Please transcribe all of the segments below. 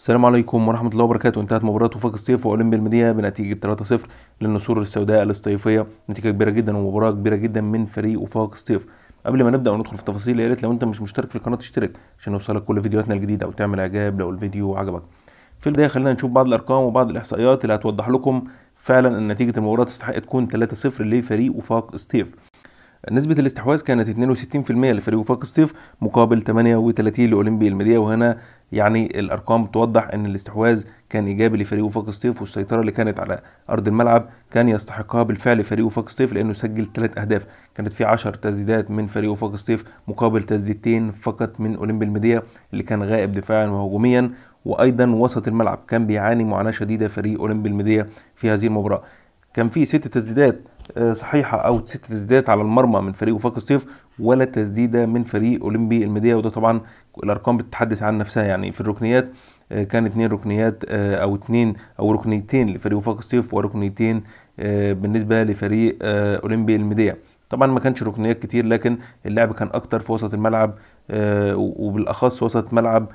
السلام عليكم ورحمة الله وبركاته انتهت مباراة وفاق الصيف وأولمبي المدينة بنتيجة 3-0 للنسور السوداء الاصطيفية نتيجة كبيرة جدا ومباراة كبيرة جدا من فريق وفاق الصيف قبل ما نبدأ وندخل في التفاصيل يا ريت لو انت مش مشترك في القناة تشترك عشان يوصلك كل فيديوهاتنا الجديدة أو تعمل إعجاب لو الفيديو عجبك في البداية خلينا نشوف بعض الأرقام وبعض الإحصائيات اللي هتوضح لكم فعلا ان نتيجة المباراة تستحق تكون 3-0 لفريق وفاق الصيف نسبة الاستحواذ كانت 62% لفريق وفاق الصيف مقابل 38 لأولمبي المدية وهنا يعني الأرقام بتوضح أن الاستحواذ كان إيجابي لفريق وفاق الصيف والسيطرة اللي كانت على أرض الملعب كان يستحقها بالفعل فريق وفاق الصيف لأنه سجل ثلاث أهداف كانت في 10 تسديدات من فريق وفاق الصيف مقابل تسديدتين فقط من أولمبي المدية اللي كان غائب دفاعا وهجوميا وأيضا وسط الملعب كان بيعاني معاناة شديدة فريق أولمبي المدية في هذه المباراة كان في ست تسديدات آه، صحيحه او ست تسديدات على المرمى من فريق وفاق الصيف ولا تسديده من فريق اولمبي المديه وده طبعا الارقام بتتحدث عن نفسها يعني في الركنيات آه، كان اثنين ركنيات آه، او اثنين او ركنيتين لفريق وفاق الصيف وركنيتين بالنسبه لفريق اولمبي المديه طبعا ما كانش ركنيات كتير لكن اللعب كان اكتر في وسط الملعب وبالاخص وسط ملعب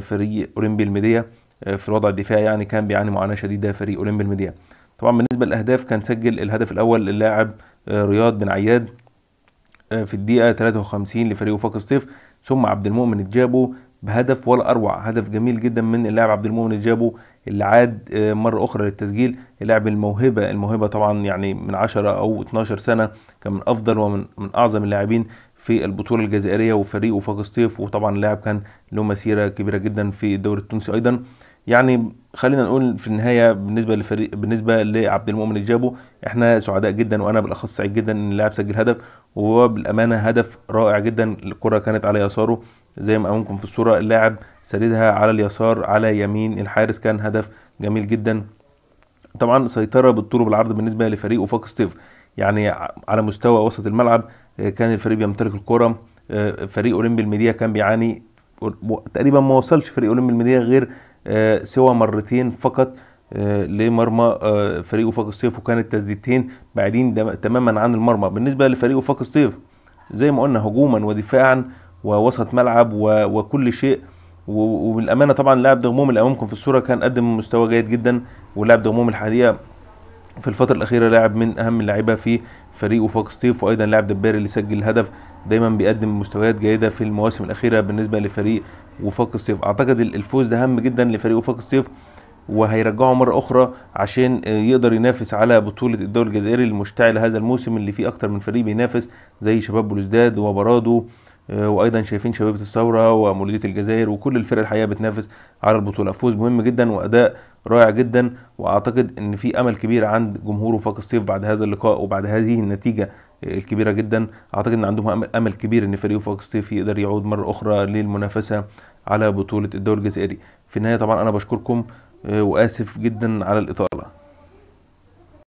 فريق اولمبي المديه في الوضع الدفاعي يعني كان بيعاني معاناه شديده فريق اولمبي المديه طبعا بالنسبة للأهداف كان سجل الهدف الأول اللاعب آه، رياض بن عياد آه، في الدقيقة 53 لفريقه فاك سطيف ثم عبد المؤمن الجابو بهدف ولا اروع هدف جميل جدا من اللاعب عبد المؤمن الجابو اللي عاد آه، مره اخرى للتسجيل اللاعب الموهبه الموهبه طبعا يعني من 10 او 12 سنه كان من افضل ومن من اعظم اللاعبين في البطوله الجزائريه وفريقه فاك سطيف وطبعا اللاعب كان له مسيره كبيره جدا في الدوري التونسي ايضا يعني خلينا نقول في النهايه بالنسبه للفريق بالنسبه لعبد المؤمن الجابو احنا سعداء جدا وانا بالاخص سعيد جدا ان اللاعب سجل هدف وبالامانه هدف رائع جدا الكره كانت على يساره زي ما امامكم في الصوره اللاعب سددها على اليسار على يمين الحارس كان هدف جميل جدا طبعا سيطره بالطول وبالعرض بالنسبه لفريق وفاق ستيف يعني على مستوى وسط الملعب آه، كان الفريق بيمتلك الكره آه، فريق اولمبي الميديا كان بيعاني تقريبا ما وصلش فريق اولمبي الميديا غير آه، سوى مرتين فقط آه، لمرمى آه، فريق وفاق الصيف وكان التسديدتين بعيدين تماما عن المرمى بالنسبه لفريق وفاق الصيف زي ما قلنا هجوما ودفاعا ووسط ملعب وكل شيء وبالامانه طبعا لاعب دغموم اللي امامكم في الصوره كان قدم مستوى جيد جدا ولاعب دغموم الحقيقه في الفترة الأخيرة لاعب من أهم اللعيبة في فريق وفاق ستيف وأيضا لاعب دباري اللي سجل هدف دايما بيقدم مستويات جيدة في المواسم الأخيرة بالنسبة لفريق وفاق ستيف أعتقد الفوز ده هام جدا لفريق وفاق ستيف وهيرجعه مرة أخرى عشان يقدر ينافس على بطولة الدوري الجزائري المشتعل هذا الموسم اللي فيه أكتر من فريق بينافس زي شباب بلوزداد وبرادو آه، وايضا شايفين شباب الثوره ومولوديه الجزائر وكل الفرق الحقيقه بتنافس على البطوله فوز مهم جدا واداء رائع جدا واعتقد ان في امل كبير عند جمهور وفاق الصيف بعد هذا اللقاء وبعد هذه النتيجه الكبيره جدا اعتقد ان عندهم امل كبير ان فريق وفاق الصيف يقدر يعود مره اخرى للمنافسه على بطوله الدوري الجزائري في النهايه طبعا انا بشكركم آه، واسف جدا على الاطاله